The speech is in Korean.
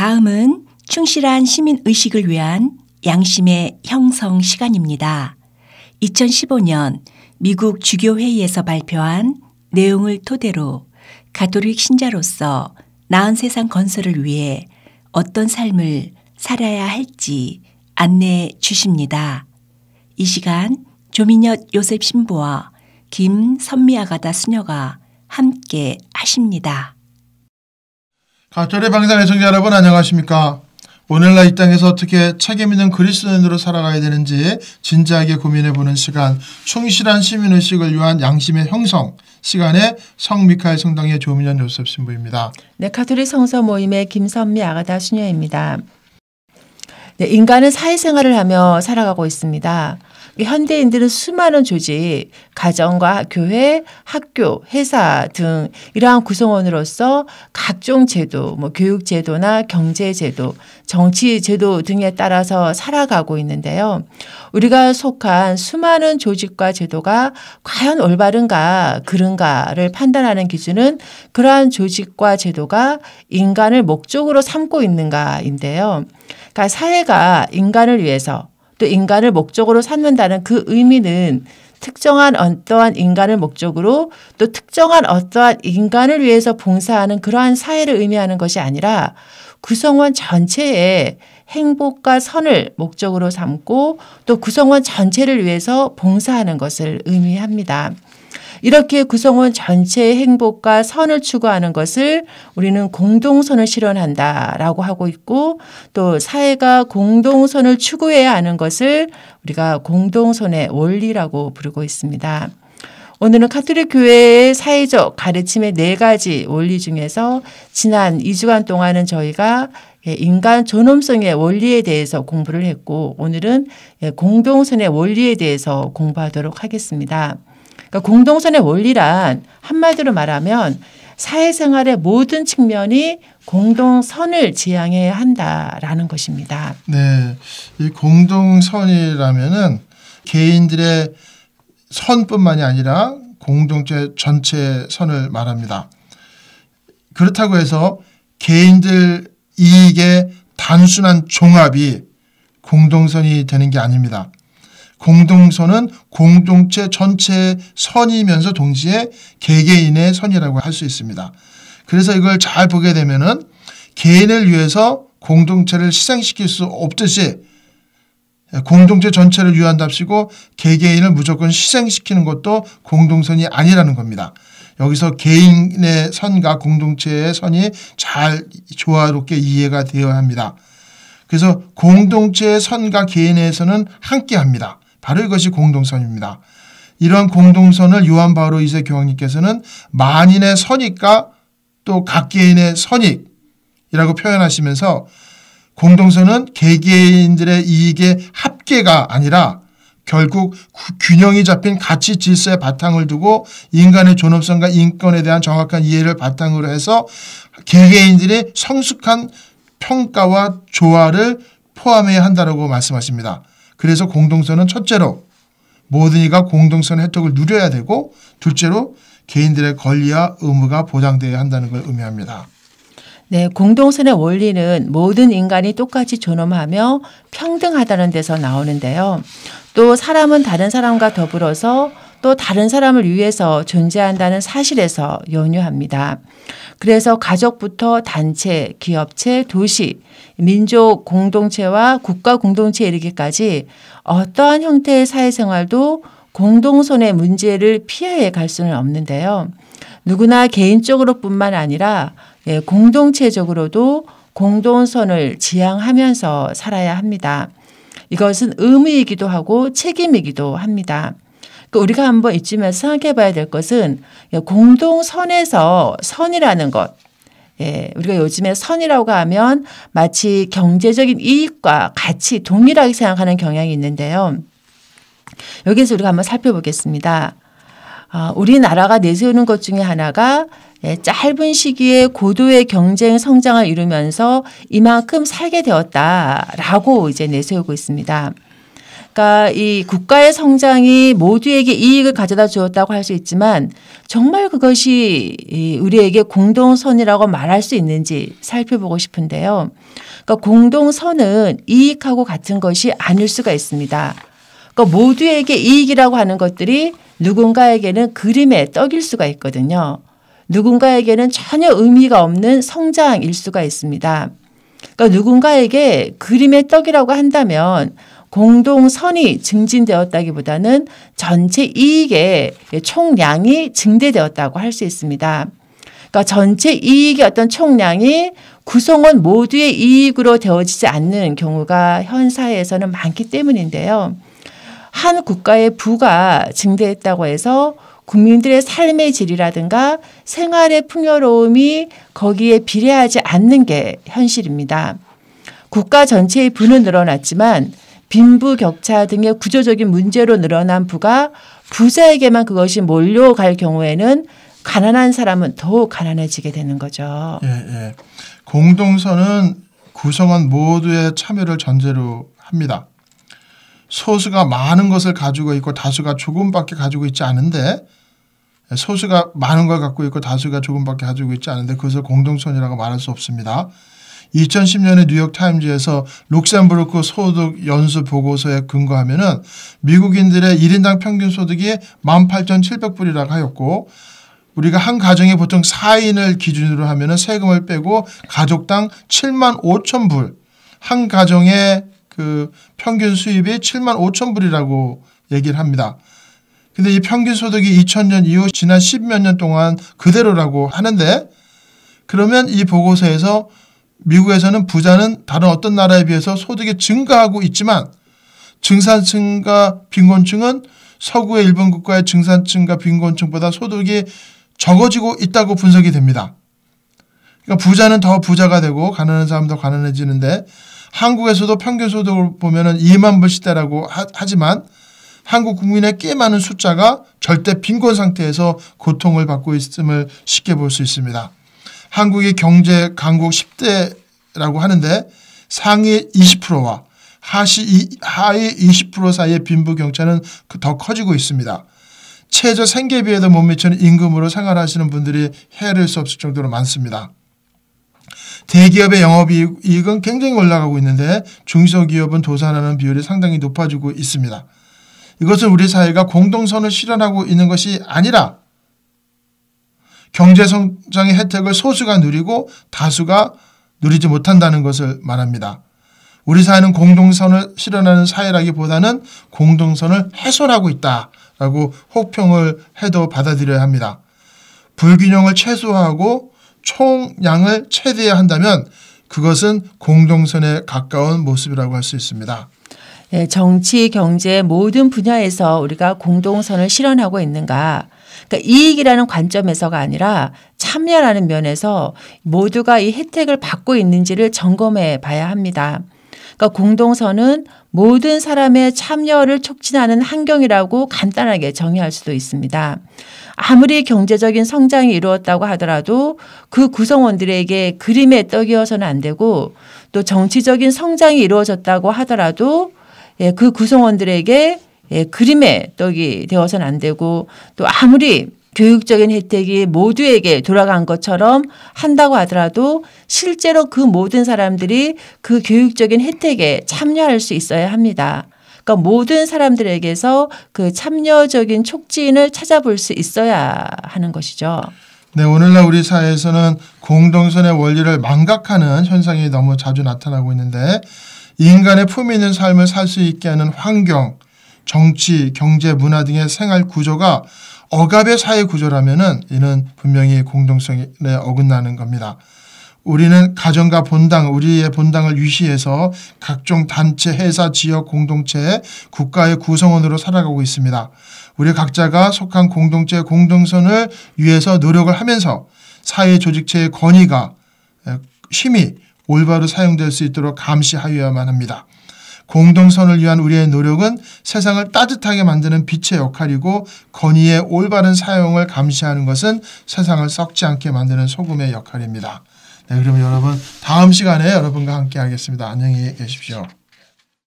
다음은 충실한 시민 의식을 위한 양심의 형성 시간입니다. 2015년 미국 주교회의에서 발표한 내용을 토대로 가톨릭 신자로서 나은 세상 건설을 위해 어떤 삶을 살아야 할지 안내해 주십니다. 이 시간 조민혁 요셉 신부와 김선미 아가다 수녀가 함께 하십니다. 각별의 방상 애청자 여러분 안녕하십니까. 오늘날 이 땅에서 어떻게 책임있는 그리스도인으로 살아가야 되는지 진지하게 고민해보는 시간 충실한 시민의식을 위한 양심의 형성 시간에 성미카엘 성당의 조민현 요셉 신부입니다. 네, 카톨릭 성서 모임의 김선미 아가다 수녀입니다. 네, 인간은 사회생활을 하며 살아가고 있습니다. 현대인들은 수많은 조직, 가정과 교회, 학교, 회사 등 이러한 구성원으로서 각종 제도, 뭐 교육 제도나 경제 제도, 정치 제도 등에 따라서 살아가고 있는데요. 우리가 속한 수많은 조직과 제도가 과연 올바른가, 그른가를 판단하는 기준은 그러한 조직과 제도가 인간을 목적으로 삼고 있는가인데요. 그러니까 사회가 인간을 위해서 또 인간을 목적으로 삼는다는 그 의미는 특정한 어떠한 인간을 목적으로 또 특정한 어떠한 인간을 위해서 봉사하는 그러한 사회를 의미하는 것이 아니라 구성원 전체의 행복과 선을 목적으로 삼고 또 구성원 전체를 위해서 봉사하는 것을 의미합니다. 이렇게 구성원 전체의 행복과 선을 추구하는 것을 우리는 공동선을 실현한다라고 하고 있고 또 사회가 공동선을 추구해야 하는 것을 우리가 공동선의 원리라고 부르고 있습니다. 오늘은 카톨릭 교회의 사회적 가르침의 네 가지 원리 중에서 지난 2주간 동안은 저희가 예, 인간 존엄성의 원리에 대해서 공부를 했고 오늘은 예, 공동선의 원리에 대해서 공부하도록 하겠습니다. 그러니까 공동선의 원리란 한마디로 말하면 사회생활의 모든 측면이 공동선을 지향해야 한다라는 것입니다. 네. 이 공동선이라면은 개인들의 선뿐만이 아니라 공동체 전체의 선을 말합니다. 그렇다고 해서 개인들 이익의 단순한 종합이 공동선이 되는 게 아닙니다. 공동선은 공동체 전체의 선이면서 동시에 개개인의 선이라고 할 수 있습니다. 그래서 이걸 잘 보게 되면은 개인을 위해서 공동체를 희생시킬 수 없듯이 공동체 전체를 위한답시고 개개인을 무조건 희생시키는 것도 공동선이 아니라는 겁니다. 여기서 개인의 선과 공동체의 선이 잘 조화롭게 이해가 되어야 합니다. 그래서 공동체의 선과 개인에서는 함께 합니다. 바로 이것이 공동선입니다. 이러 공동선을 요한 바로 이세 교황님께서는 만인의 선익과 또 각 개인의 선이라고 표현하시면서 공동선은 개개인들의 이익의 합계가 아니라 결국 균형이 잡힌 가치 질서의 바탕을 두고 인간의 존엄성과 인권에 대한 정확한 이해를 바탕으로 해서 개개인들의 성숙한 평가와 조화를 포함해야 한다고 말씀하십니다. 그래서 공동선은 첫째로 모든 이가 공동선 혜택을 누려야 되고 둘째로 개인들의 권리와 의무가 보장돼야 한다는 걸 의미합니다. 네, 공동선의 원리는 모든 인간이 똑같이 존엄하며 평등하다는 데서 나오는데요. 또 사람은 다른 사람과 더불어서 또 다른 사람을 위해서 존재한다는 사실에서 연유합니다. 그래서 가족부터 단체, 기업체, 도시, 민족 공동체와 국가 공동체에 이르기까지 어떠한 형태의 사회생활도 공동선의 문제를 피해 갈 수는 없는데요. 누구나 개인적으로 뿐만 아니라 예, 공동체적으로도 공동선을 지향하면서 살아야 합니다. 이것은 의무이기도 하고 책임이기도 합니다. 그 우리가 한번 이쯤에서 생각해 봐야 될 것은 공동선에서 선이라는 것. 예, 우리가 요즘에 선이라고 하면 마치 경제적인 이익과 같이 동일하게 생각하는 경향이 있는데요. 여기서 우리가 한번 살펴보겠습니다. 어, 우리나라가 내세우는 것 중에 하나가 예, 짧은 시기에 고도의 경쟁 성장을 이루면서 이만큼 살게 되었다라고 이제 내세우고 있습니다. 그까이 그러니까 국가의 성장이 모두에게 이익을 가져다 주었다고 할 수 있지만 정말 그것이 우리에게 공동선이라고 말할 수 있는지 살펴보고 싶은데요. 그러니까 공동선은 이익하고 같은 것이 아닐 수가 있습니다. 그러니까 모두에게 이익이라고 하는 것들이 누군가에게는 그림의 떡일 수가 있거든요. 누군가에게는 전혀 의미가 없는 성장일 수가 있습니다. 그러니까 누군가에게 그림의 떡이라고 한다면 공동선이 증진되었다기보다는 전체 이익의 총량이 증대되었다고 할 수 있습니다. 그러니까 전체 이익의 어떤 총량이 구성원 모두의 이익으로 되어지지 않는 경우가 현 사회에서는 많기 때문인데요. 한 국가의 부가 증대했다고 해서 국민들의 삶의 질이라든가 생활의 풍요로움이 거기에 비례하지 않는 게 현실입니다. 국가 전체의 부는 늘어났지만 빈부 격차 등의 구조적인 문제로 늘어난 부가 부자에게만 그것이 몰려갈 경우에는 가난한 사람은 더욱 가난해지게 되는 거죠. 예, 예. 공동선은 구성원 모두의 참여를 전제로 합니다. 소수가 많은 것을 가지고 있고 다수가 조금밖에 가지고 있지 않은데 소수가 많은 걸 갖고 있고 다수가 조금밖에 가지고 있지 않은데 그것을 공동선이라고 말할 수 없습니다. 2010년에 뉴욕 타임즈에서 룩셈부르크 소득 연수 보고서에 근거하면은 미국인들의 1인당 평균 소득이 18,700불이라고 하였고 우리가 한 가정에 보통 4인을 기준으로 하면은 세금을 빼고 가족당 7만 5천 불, 한 가정의 그 평균 수입이 7만 5천 불이라고 얘기를 합니다. 근데 이 평균 소득이 2000년 이후 지난 10몇 년 동안 그대로라고 하는데 그러면 이 보고서에서 미국에서는 부자는 다른 어떤 나라에 비해서 소득이 증가하고 있지만 증산층과 빈곤층은 서구의 일본 국가의 증산층과 빈곤층보다 소득이 적어지고 있다고 분석이 됩니다. 그러니까 부자는 더 부자가 되고 가난한 사람도 가난해지는데 한국에서도 평균 소득을 보면은 2만 불시대라고 하지만 한국 국민의 꽤 많은 숫자가 절대 빈곤 상태에서 고통을 받고 있음을 쉽게 볼 수 있습니다. 한국의 경제 강국 10대라고 하는데 상위 20%와 하시, 하위 20% 사이의 빈부격차는 그 더 커지고 있습니다. 최저 생계비에도 못 미치는 임금으로 생활하시는 분들이 해를 수 없을 정도로 많습니다. 대기업의 영업이익은 굉장히 올라가고 있는데 중소기업은 도산하는 비율이 상당히 높아지고 있습니다. 이것은 우리 사회가 공동선을 실현하고 있는 것이 아니라 경제성장의 혜택을 소수가 누리고 다수가 누리지 못한다는 것을 말합니다. 우리 사회는 공동선을 실현하는 사회라기보다는 공동선을 해소하고 있다라고 혹평을 해도 받아들여야 합니다. 불균형을 최소화하고 총량을 최대화 한다면 그것은 공동선에 가까운 모습이라고 할 수 있습니다. 예, 정치, 경제 모든 분야에서 우리가 공동선을 실현하고 있는가 그러니까 이익이라는 관점에서가 아니라 참여라는 면에서 모두가 이 혜택을 받고 있는지를 점검해 봐야 합니다. 그러니까 공동선은 모든 사람의 참여를 촉진하는 환경이라고 간단하게 정의할 수도 있습니다. 아무리 경제적인 성장이 이루었다고 하더라도 그 구성원들에게 그림에 떡이어서는 안 되고 또 정치적인 성장이 이루어졌다고 하더라도 예, 그 구성원들에게 예, 그림의 떡이 되어서는 안 되고 또 아무리 교육적인 혜택이 모두에게 돌아간 것처럼 한다고 하더라도 실제로 그 모든 사람들이 그 교육적인 혜택에 참여할 수 있어야 합니다. 그러니까 모든 사람들에게서 그 참여적인 촉진을 찾아볼 수 있어야 하는 것이죠. 네, 오늘날 우리 사회에서는 공동선의 원리를 망각하는 현상이 너무 자주 나타나고 있는데 인간의 품위 있는 삶을 살 수 있게 하는 환경, 정치, 경제, 문화 등의 생활 구조가 억압의 사회 구조라면은 이는 분명히 공동성에 어긋나는 겁니다. 우리는 가정과 본당, 우리의 본당을 유시해서 각종 단체, 회사, 지역, 공동체, 국가의 구성원으로 살아가고 있습니다. 우리 각자가 속한 공동체의 공동선을 위해서 노력을 하면서 사회 조직체의 권위가 힘이 올바로 사용될 수 있도록 감시하여야만 합니다. 공동선을 위한 우리의 노력은 세상을 따뜻하게 만드는 빛의 역할이고 건의의 올바른 사용을 감시하는 것은 세상을 썩지 않게 만드는 소금의 역할입니다. 네, 그럼 여러분 다음 시간에 여러분과 함께 하겠습니다. 안녕히 계십시오.